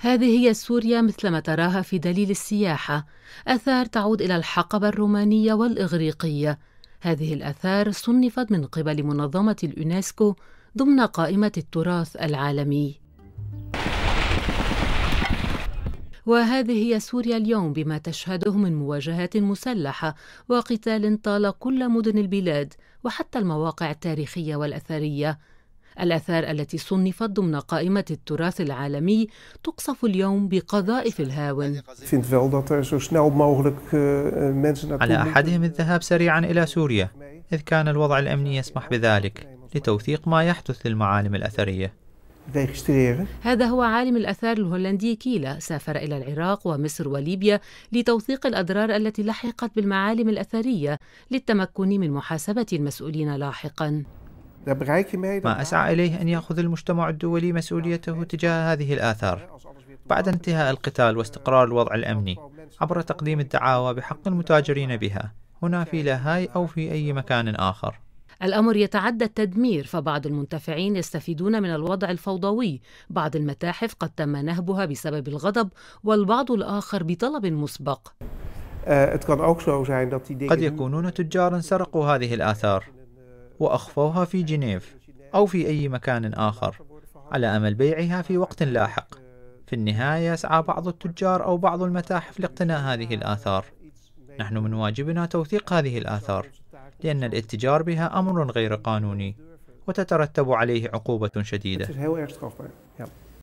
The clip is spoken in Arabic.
هذه هي سوريا مثل ما تراها في دليل السياحة أثار تعود إلى الحقبة الرومانية والإغريقية هذه الأثار صنفت من قبل منظمة اليونسكو ضمن قائمة التراث العالمي وهذه هي سوريا اليوم بما تشهده من مواجهات مسلحة وقتال طال كل مدن البلاد وحتى المواقع التاريخية والأثرية الآثار التي صنفت ضمن قائمة التراث العالمي تقصف اليوم بقذائف الهاون على أحدهم الذهاب سريعا إلى سوريا إذ كان الوضع الأمني يسمح بذلك لتوثيق ما يحدث للمعالم الأثرية هذا هو عالم الأثار الهولندي كيلا سافر إلى العراق ومصر وليبيا لتوثيق الأضرار التي لحقت بالمعالم الأثرية للتمكن من محاسبة المسؤولين لاحقاً ما أسعى إليه أن يأخذ المجتمع الدولي مسؤوليته تجاه هذه الآثار بعد انتهاء القتال واستقرار الوضع الأمني عبر تقديم الدعاوى بحق المتاجرين بها هنا في لاهاي أو في أي مكان آخر الأمر يتعدى التدمير فبعض المنتفعين يستفيدون من الوضع الفوضوي بعض المتاحف قد تم نهبها بسبب الغضب والبعض الآخر بطلب مسبق أه، قد يكونون تجارا سرقوا هذه الآثار وأخفوها في جنيف أو في أي مكان آخر على أمل بيعها في وقت لاحق في النهاية يسعى بعض التجار أو بعض المتاحف لاقتناء هذه الآثار نحن من واجبنا توثيق هذه الآثار لأن الاتجار بها أمر غير قانوني وتترتب عليه عقوبة شديدة